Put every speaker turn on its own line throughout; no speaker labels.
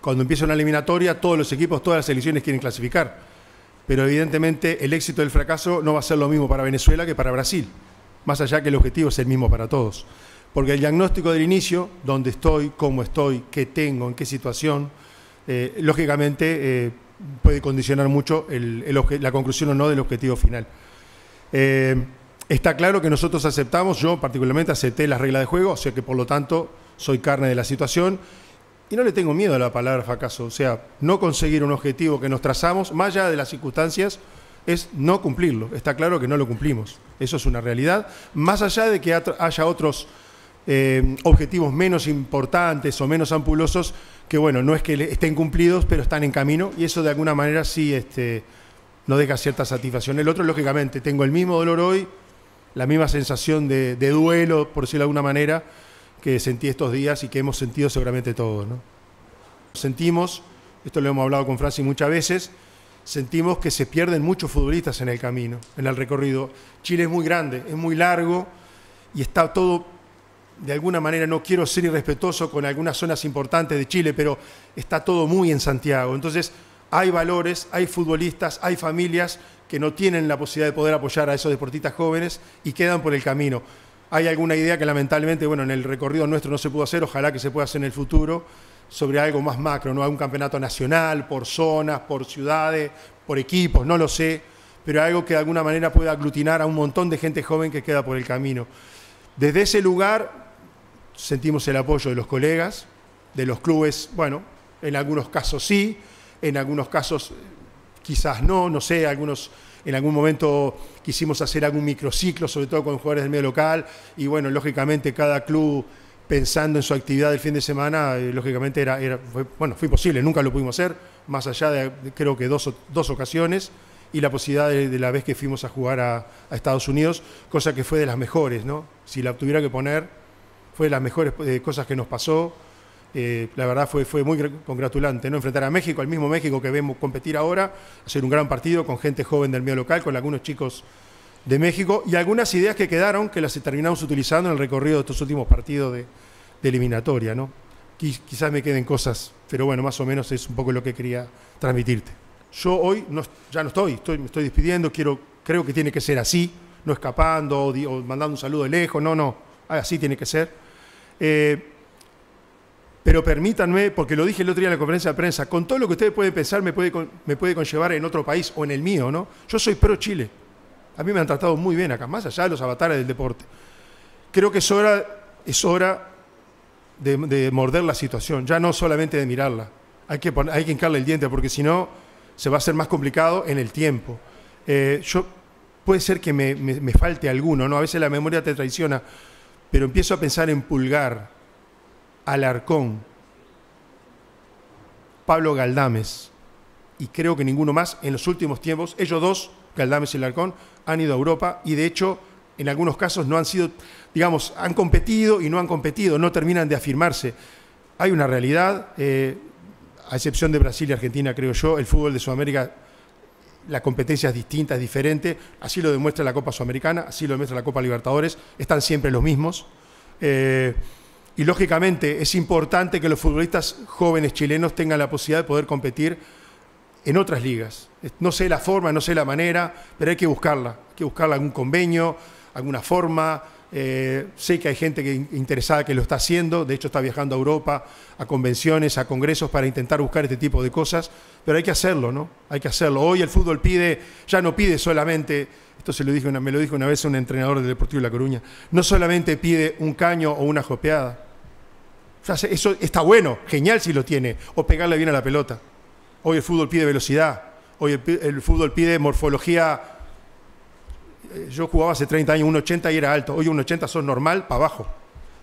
cuando empieza una eliminatoria, todos los equipos, todas las selecciones quieren clasificar. Pero evidentemente el éxito del fracaso no va a ser lo mismo para Venezuela que para Brasil, más allá que el objetivo es el mismo para todos. Porque el diagnóstico del inicio, dónde estoy, cómo estoy, qué tengo, en qué situación, eh, lógicamente eh, puede condicionar mucho la conclusión o no del objetivo final. Eh, está claro que nosotros aceptamos, yo particularmente acepté las reglas de juego, o sea que por lo tanto soy carne de la situación y no le tengo miedo a la palabra fracaso, o sea, no conseguir un objetivo que nos trazamos, más allá de las circunstancias, es no cumplirlo. Está claro que no lo cumplimos, eso es una realidad, más allá de que haya otros eh, objetivos menos importantes o menos ampulosos, que bueno, no es que estén cumplidos, pero están en camino, y eso de alguna manera sí este, nos deja cierta satisfacción. El otro, lógicamente, tengo el mismo dolor hoy, la misma sensación de, de duelo, por decirlo de alguna manera, que sentí estos días y que hemos sentido seguramente todos. Sentimos, esto lo hemos hablado con Francis muchas veces, sentimos que se pierden muchos futbolistas en el camino, en el recorrido. Chile es muy grande, es muy largo y está todo, de alguna manera, no quiero ser irrespetuoso con algunas zonas importantes de Chile, pero está todo muy en Santiago. Entonces, hay valores, hay futbolistas, hay familias que no tienen la posibilidad de poder apoyar a esos deportistas jóvenes y quedan por el camino. Hay alguna idea que lamentablemente, bueno, en el recorrido nuestro no se pudo hacer, ojalá que se pueda hacer en el futuro, sobre algo más macro, ¿no? Hay un campeonato nacional, por zonas, por ciudades, por equipos, no lo sé, pero algo que de alguna manera pueda aglutinar a un montón de gente joven que queda por el camino. Desde ese lugar sentimos el apoyo de los colegas, de los clubes, bueno, en algunos casos sí, en algunos casos eh, quizás no, no sé, algunos en algún momento quisimos hacer algún microciclo, sobre todo con jugadores del medio local, y bueno, lógicamente cada club pensando en su actividad del fin de semana, eh, lógicamente era, fue, bueno, fue imposible, nunca lo pudimos hacer, más allá de creo que dos, dos ocasiones y la posibilidad de, la vez que fuimos a jugar a, Estados Unidos, cosa que fue de las mejores, ¿no? Si la tuviera que poner, fue de las mejores eh, cosas que nos pasó eh, la verdad fue, fue muy congratulante, ¿no? Enfrentar a México, al mismo México que vemos competir ahora, hacer un gran partido con gente joven del medio local, con algunos chicos de México y algunas ideas que quedaron que las terminamos utilizando en el recorrido de estos últimos partidos de, eliminatoria, ¿no? quizás me queden cosas, pero bueno, más o menos es un poco lo que quería transmitirte. Yo hoy no, ya no estoy, estoy, me estoy despidiendo, quiero, creo que tiene que ser así, no escapando o, mandando un saludo de lejos, no, no, así tiene que ser. Eh, pero permítanme, porque lo dije el otro día en la conferencia de prensa, con todo lo que ustedes pueden pensar me puede, me puede conllevar en otro país o en el mío, ¿no? Yo soy pro Chile. A mí me han tratado muy bien acá, más allá de los avatares del deporte. Creo que es hora, es hora de, morder la situación, ya no solamente de mirarla. Hay que, hay que hincarle el diente, porque si no, se va a hacer más complicado en el tiempo. Eh, yo, puede ser que me, me falte alguno, ¿no? A veces la memoria te traiciona, pero empiezo a pensar en pulgar Alarcón, Pablo Galdames y creo que ninguno más en los últimos tiempos. Ellos dos, Galdames y Alarcón, han ido a Europa y de hecho en algunos casos no han sido, digamos, han competido y no han competido, no terminan de afirmarse. Hay una realidad, eh, a excepción de Brasil y Argentina, creo yo, el fútbol de Sudamérica, la competencia es distinta, es diferente, así lo demuestra la Copa Sudamericana, así lo demuestra la Copa Libertadores, están siempre los mismos. Eh, y lógicamente es importante que los futbolistas jóvenes chilenos tengan la posibilidad de poder competir en otras ligas. No sé la forma, no sé la manera, pero hay que buscarla. Hay que buscarla algún convenio, alguna forma. Eh, sé que hay gente que, interesada que lo está haciendo, de hecho está viajando a Europa, a convenciones, a congresos para intentar buscar este tipo de cosas, pero hay que hacerlo, ¿no? Hay que hacerlo. Hoy el fútbol pide, ya no pide solamente, esto se lo me lo dijo una vez un entrenador del Deportivo La Coruña, no solamente pide un caño o una jopeada, eso está bueno, genial si lo tiene. O pegarle bien a la pelota. Hoy el fútbol pide velocidad. Hoy el, fútbol pide morfología. Eh, yo jugaba hace 30 años un 80 y era alto. Hoy un 80 son normal para abajo.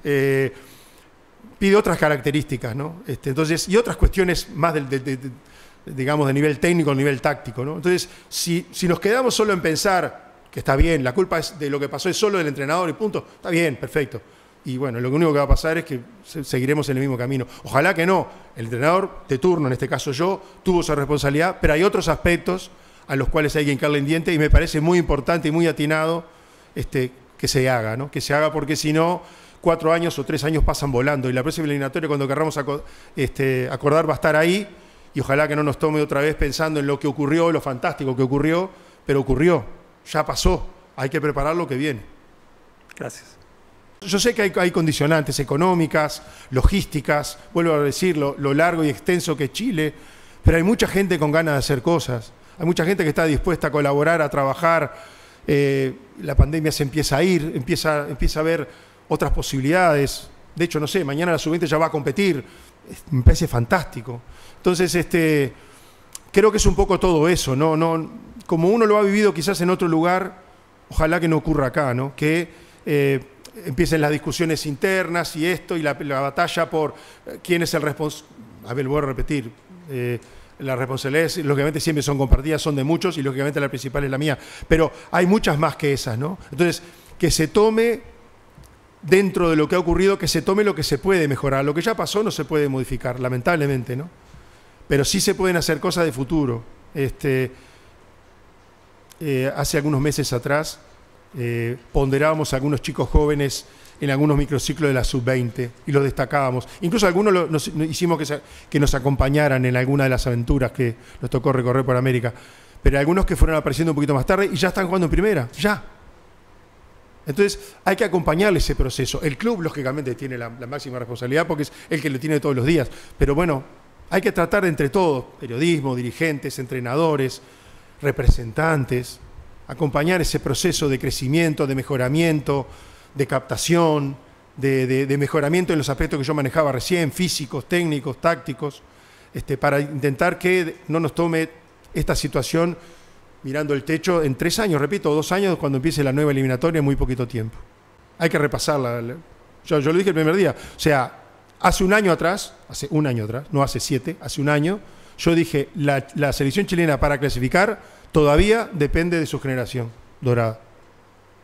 Eh, pide otras características, ¿no? Este, entonces, y otras cuestiones más de, digamos, de nivel técnico, nivel táctico, Entonces, si, si nos quedamos solo en pensar que está bien, la culpa es de lo que pasó es solo del entrenador y punto, está bien, perfecto y bueno, lo único que va a pasar es que seguiremos en el mismo camino. Ojalá que no. El entrenador de turno, en este caso yo, tuvo su responsabilidad, pero hay otros aspectos a los cuales hay que hincarle el diente y me parece muy importante y muy atinado este, que se haga, ¿no? Que se haga porque si no, cuatro años o tres años pasan volando y la próxima eliminatoria cuando querramos este, acordar va a estar ahí y ojalá que no nos tome otra vez pensando en lo que ocurrió, lo fantástico que ocurrió, pero ocurrió, ya pasó, hay que preparar lo que viene. Gracias. Yo sé que hay, condicionantes económicas, logísticas, vuelvo a decirlo, lo largo y extenso que es Chile, pero hay mucha gente con ganas de hacer cosas, hay mucha gente que está dispuesta a colaborar, a trabajar, eh, la pandemia se empieza a ir, empieza, empieza a ver otras posibilidades, de hecho, no sé, mañana la sub ya va a competir, me parece fantástico. Entonces, este, creo que es un poco todo eso, ¿no? no como uno lo ha vivido quizás en otro lugar, ojalá que no ocurra acá, ¿no? Que... Eh, empiecen las discusiones internas y esto, y la, batalla por eh, quién es el responsable. A ver, voy a repetir. Eh, las responsabilidades, lógicamente, siempre son compartidas, son de muchos, y lógicamente la principal es la mía. Pero hay muchas más que esas, ¿no? Entonces, que se tome dentro de lo que ha ocurrido, que se tome lo que se puede mejorar. Lo que ya pasó no se puede modificar, lamentablemente, ¿no? Pero sí se pueden hacer cosas de futuro. Este, eh, hace algunos meses atrás, eh, ponderábamos a algunos chicos jóvenes en algunos microciclos de la sub-20 y los destacábamos. Incluso algunos hicimos que, nos acompañaran en alguna de las aventuras que nos tocó recorrer por América. Pero algunos que fueron apareciendo un poquito más tarde y ya están jugando en primera, ya. Entonces hay que acompañarle ese proceso. El club, lógicamente, tiene la máxima responsabilidad porque es el que lo tiene todos los días. Pero bueno, hay que tratar entre todos, periodismo, dirigentes, entrenadores, representantes, acompañar ese proceso de crecimiento, de mejoramiento, de captación, de, mejoramiento en los aspectos que yo manejaba recién, físicos, técnicos, tácticos, este, para intentar que no nos tome esta situación mirando el techo en tres años, repito, dos años cuando empiece la nueva eliminatoria en muy poquito tiempo. Hay que repasarla. Yo, lo dije el primer día. O sea, hace un año atrás, hace un año atrás, no hace siete, hace un año, yo dije, la selección chilena para clasificar todavía depende de su generación dorada.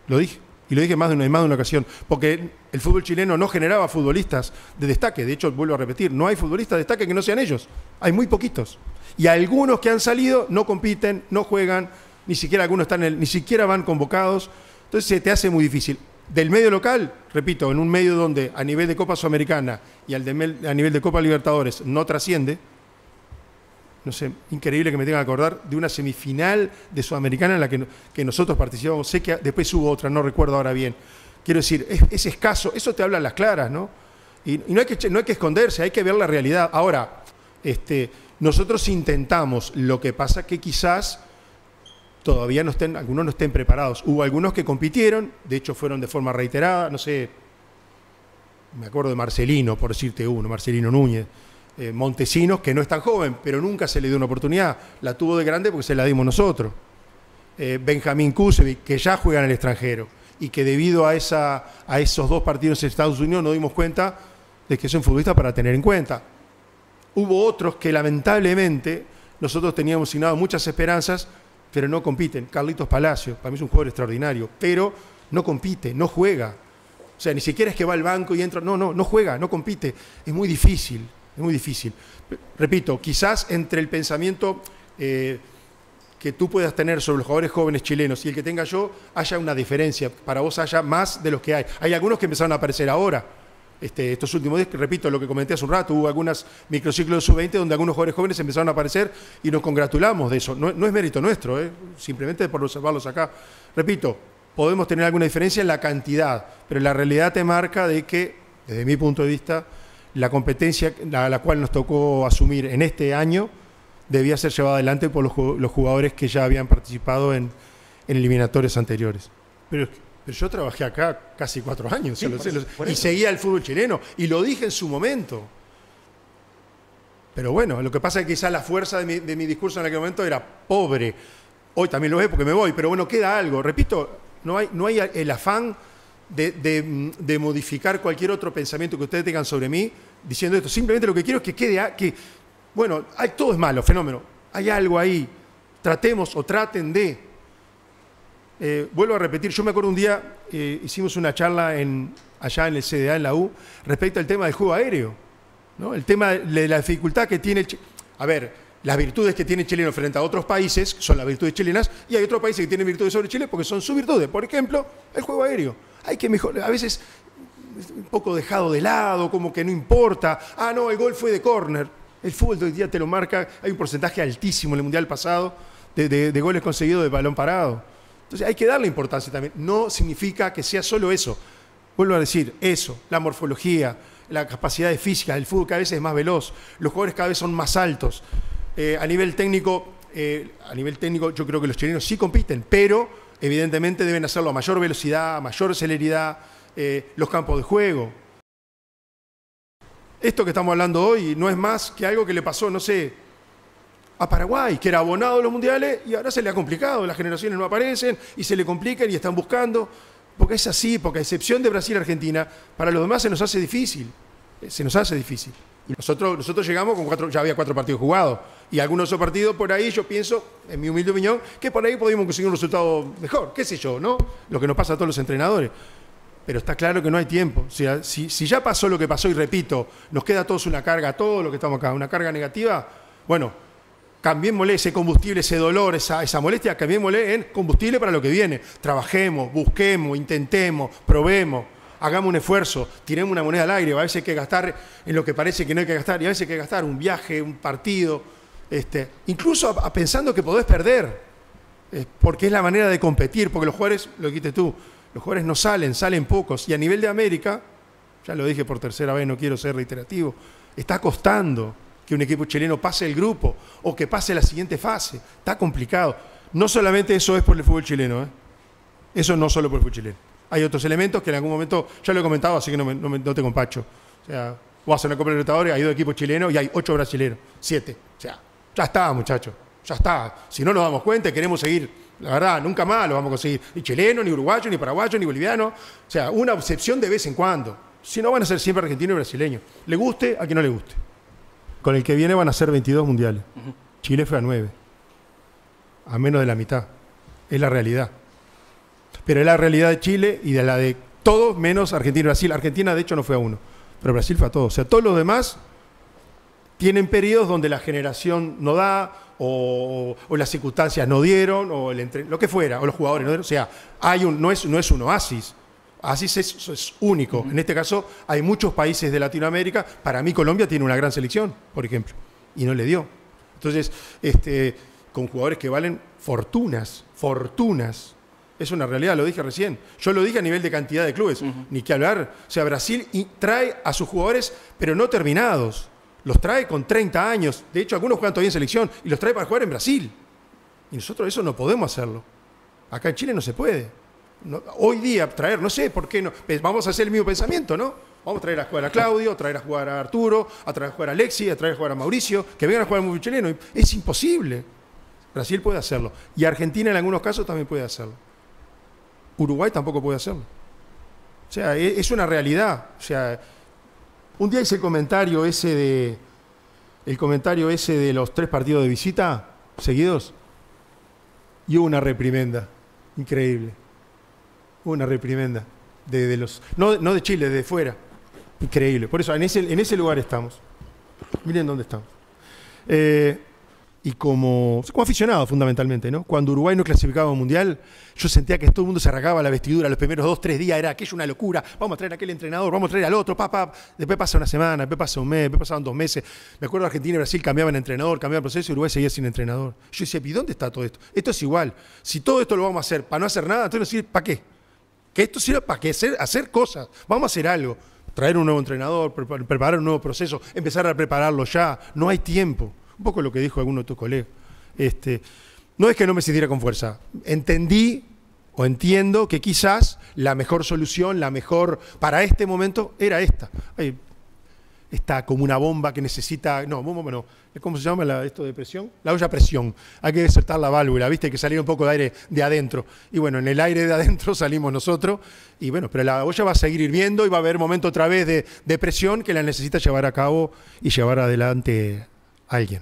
Lo dije. Y lo dije más de una, más de una ocasión, porque el fútbol chileno no generaba futbolistas de destaque. De hecho, vuelvo a repetir, no hay futbolistas de destaque que no sean ellos. Hay muy poquitos. Y algunos que han salido no compiten, no juegan, ni siquiera algunos están ni siquiera van convocados. Entonces se te hace muy difícil. Del medio local, repito, en un medio donde a nivel de Copa Sudamericana y al a nivel de Copa Libertadores no trasciende, no sé, increíble que me tenga que acordar, de una semifinal de Sudamericana en la que, nosotros participamos. Sé que después hubo otra, no recuerdo ahora bien. Quiero decir, es, escaso, eso te habla las claras, ¿no? Y, no, hay que, no hay que esconderse, hay que ver la realidad. Ahora, este, nosotros intentamos, lo que pasa que quizás todavía no estén, algunos no estén preparados. Hubo algunos que compitieron, de hecho fueron de forma reiterada, no sé, me acuerdo de Marcelino, por decirte uno, Marcelino Núñez, eh, Montesinos, que no es tan joven, pero nunca se le dio una oportunidad. La tuvo de grande porque se la dimos nosotros. Eh, Benjamín Kusevic, que ya juega en el extranjero y que debido a, esa, a esos dos partidos en Estados Unidos no dimos cuenta de que es un futbolista para tener en cuenta. Hubo otros que lamentablemente nosotros teníamos asignado muchas esperanzas, pero no compiten. Carlitos Palacio, para mí es un jugador extraordinario, pero no compite, no juega. O sea, ni siquiera es que va al banco y entra. No, no, no juega, no compite. Es muy difícil. Es muy difícil. Repito, quizás entre el pensamiento eh, que tú puedas tener sobre los jugadores jóvenes chilenos y el que tenga yo, haya una diferencia. Para vos haya más de los que hay. Hay algunos que empezaron a aparecer ahora. Este, estos últimos días, repito lo que comenté hace un rato, hubo algunos microciclos sub-20 donde algunos jugadores jóvenes empezaron a aparecer y nos congratulamos de eso. No, es mérito nuestro, eh, simplemente por observarlos acá. Repito, podemos tener alguna diferencia en la cantidad, pero la realidad te marca de que, desde mi punto de vista, la competencia a la cual nos tocó asumir en este año debía ser llevada adelante por los jugadores que ya habían participado en, en anteriores. Pero, yo trabajé acá casi cuatro años y seguía el fútbol chileno y lo dije en su momento. Pero bueno, lo que pasa es que quizá la fuerza de mi, de mi discurso en aquel momento era pobre. Hoy también lo es porque me voy, pero bueno, queda algo. Repito, no hay, no hay el afán Mm, de, modificar cualquier otro pensamiento que ustedes tengan sobre mí diciendo esto. Simplemente lo que quiero es que quede, que, bueno, hay, todo es malo, fenómeno. Hay algo ahí. Tratemos o traten de. Eh, vuelvo a repetir, yo me acuerdo un día, hicimos una charla en, allá en el CDA, en la U, respecto al tema del juego aéreo. ¿no? El tema de la dificultad que tiene el... A ver, las virtudes que tiene chileno frente a otros países, son las virtudes chilenas, y hay otros países que tienen virtudes sobre Chile porque son sus virtudes. Por ejemplo, el juego aéreo. Hay que mejorar. A veces un poco dejado de lado, como que no importa. Ah, no, el gol fue de córner. El fútbol de hoy día te lo marca. Hay un porcentaje altísimo en el Mundial pasado de, de goles conseguidos de balón parado. Entonces hay que darle importancia también. No significa que sea solo eso. Vuelvo a decir, eso, la morfología, la capacidad de física, el fútbol cada vez es más veloz, los jugadores cada vez son más altos. Eh, a nivel técnico, eh, a nivel técnico, yo creo que los chilenos sí compiten, pero evidentemente deben hacerlo a mayor velocidad, a mayor celeridad, eh, los campos de juego. Esto que estamos hablando hoy no es más que algo que le pasó, no sé, a Paraguay, que era abonado a los mundiales y ahora se le ha complicado, las generaciones no aparecen y se le complican y están buscando, porque es así, porque a excepción de Brasil y Argentina, para los demás se nos hace difícil, se nos hace difícil. Nosotros, nosotros llegamos con cuatro, ya había cuatro partidos jugados, y algunos partidos por ahí, yo pienso, en mi humilde opinión, que por ahí podemos conseguir un resultado mejor, qué sé yo, ¿no? Lo que nos pasa a todos los entrenadores. Pero está claro que no hay tiempo. si, si ya pasó lo que pasó, y repito, nos queda a todos una carga, todo lo que estamos acá, una carga negativa, bueno, cambiémosle ese combustible, ese dolor, esa, esa molestia, cambiémosle en combustible para lo que viene. Trabajemos, busquemos, intentemos, probemos, hagamos un esfuerzo, tiremos una moneda al aire, a veces hay que gastar en lo que parece que no hay que gastar, y a veces hay que gastar un viaje, un partido. Este, incluso pensando que podés perder, eh, porque es la manera de competir, porque los jugadores, lo dijiste tú, los jugadores no salen, salen pocos. Y a nivel de América, ya lo dije por tercera vez, no quiero ser reiterativo, está costando que un equipo chileno pase el grupo o que pase la siguiente fase. Está complicado. No solamente eso es por el fútbol chileno, ¿eh? eso no solo por el fútbol chileno. Hay otros elementos que en algún momento, ya lo he comentado, así que no, me, te compacho. O sea, vas a una Copa Libertadores, hay dos equipos chilenos y hay ocho brasileños, siete. O sea, ya está, muchachos, ya está. Si no nos damos cuenta y queremos seguir, la verdad, nunca más lo vamos a conseguir. Ni chileno, ni uruguayo, ni paraguayo, ni boliviano. O sea, una excepción de vez en cuando. Si no, van a ser siempre argentinos y brasileños. Le guste a quien no le guste. Con el que viene van a ser 22 mundiales. Chile fue a 9. A menos de la mitad. Es la realidad. Pero es la realidad de Chile y de la de todos menos Argentina y Brasil. Argentina, de hecho, no fue a uno. Pero Brasil fue a todos. O sea, todos los demás tienen periodos donde la generación no da, o, las circunstancias no dieron, o el lo que fuera, o los jugadores no dieron. O sea, no, es, no es un oasis. Oasis es, único. En este caso, hay muchos países de Latinoamérica. Para mí, Colombia tiene una gran selección, por ejemplo, y no le dio. Entonces, este, con jugadores que valen fortunas, fortunas. Es una realidad, lo dije recién. Yo lo dije a nivel de cantidad de clubes, ni que hablar. O sea, Brasil trae a sus jugadores, pero no terminados. Los trae con 30 años. De hecho, algunos juegan todavía en selección y los trae para jugar en Brasil. Y nosotros eso no podemos hacerlo. Acá en Chile no se puede. hoy día traer, no sé por qué no. Pues vamos a hacer el mismo pensamiento, ¿no? Vamos a traer a jugar a Claudio, a traer a jugar a Arturo, a traer a jugar a Alexi, a traer a jugar a Mauricio, que vengan a jugar al chileno. Es imposible. Brasil puede hacerlo. Y Argentina en algunos casos también puede hacerlo. Uruguay tampoco puede hacerlo. O sea, e, es una realidad. O sea, un día ese comentario ese de. El comentario ese de los tres partidos de visita seguidos. Y hubo una reprimenda. Increíble. una reprimenda. De, los, no, de Chile, de fuera. Increíble. Por eso, en ese, en ese lugar estamos. Miren dónde estamos. Eh, y como, como aficionado fundamentalmente, ¿no? Cuando Uruguay no clasificaba al Mundial, yo sentía que todo el mundo se arrancaba la vestidura los primeros dos, tres días, era es una locura, vamos a traer a aquel entrenador, vamos a traer al otro, papá, pa. después pasa una semana, después pasa un mes, después pasaban dos meses. Me acuerdo Argentina y Brasil cambiaban entrenador, cambiaban proceso y Uruguay seguía sin entrenador. Yo decía, ¿y dónde está todo esto? Esto es igual. Si todo esto lo vamos a hacer para no hacer nada, entonces decir para qué. Que esto sirve para qué, hacer cosas, vamos a hacer algo. Traer un nuevo entrenador, preparar un nuevo proceso, empezar a prepararlo ya, no hay tiempo. Un poco lo que dijo alguno de tus colegas. Este, no es que no me sintiera con fuerza. Entendí o entiendo que quizás la mejor solución, la mejor para este momento era esta. está como una bomba que necesita, no, bueno no, ¿cómo se llama esto de presión? La olla presión. Hay que desertar la válvula, ¿viste? que salir un poco de aire de adentro. Y bueno, en el aire de adentro salimos nosotros. Y bueno, pero la olla va a seguir hirviendo y va a haber momento otra vez de, de presión que la necesita llevar a cabo y llevar adelante alguien.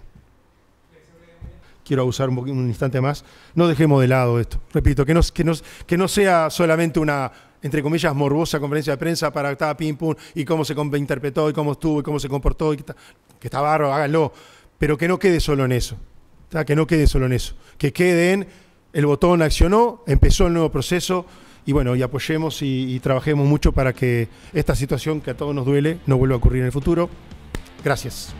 Quiero abusar un, instante más. No dejemos de lado esto. Repito, que no, que, que no sea solamente una, entre comillas, morbosa conferencia de prensa para cada ping pum y cómo se interpretó y cómo estuvo y cómo se comportó y que está, que está háganlo. Pero que no quede solo en eso. Que no quede solo en eso. Que quede en el botón accionó, empezó el nuevo proceso y bueno, y apoyemos y, trabajemos mucho para que esta situación que a todos nos duele no vuelva a ocurrir en el futuro. Gracias.